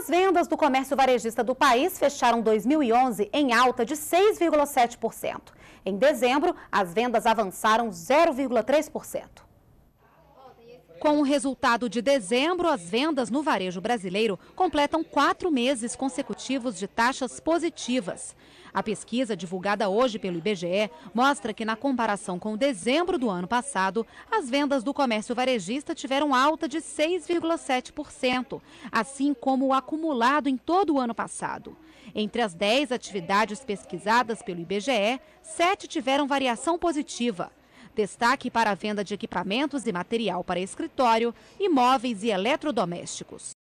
As vendas do comércio varejista do país fecharam 2011 em alta de 6,7%. Em dezembro, as vendas avançaram 0,3%. Com o resultado de dezembro, as vendas no varejo brasileiro completam quatro meses consecutivos de taxas positivas. A pesquisa divulgada hoje pelo IBGE mostra que, na comparação com dezembro do ano passado, as vendas do comércio varejista tiveram alta de 6,7%, assim como o acumulado em todo o ano passado. Entre as 10 atividades pesquisadas pelo IBGE, sete tiveram variação positiva. Destaque para a venda de equipamentos e material para escritório, imóveis e eletrodomésticos.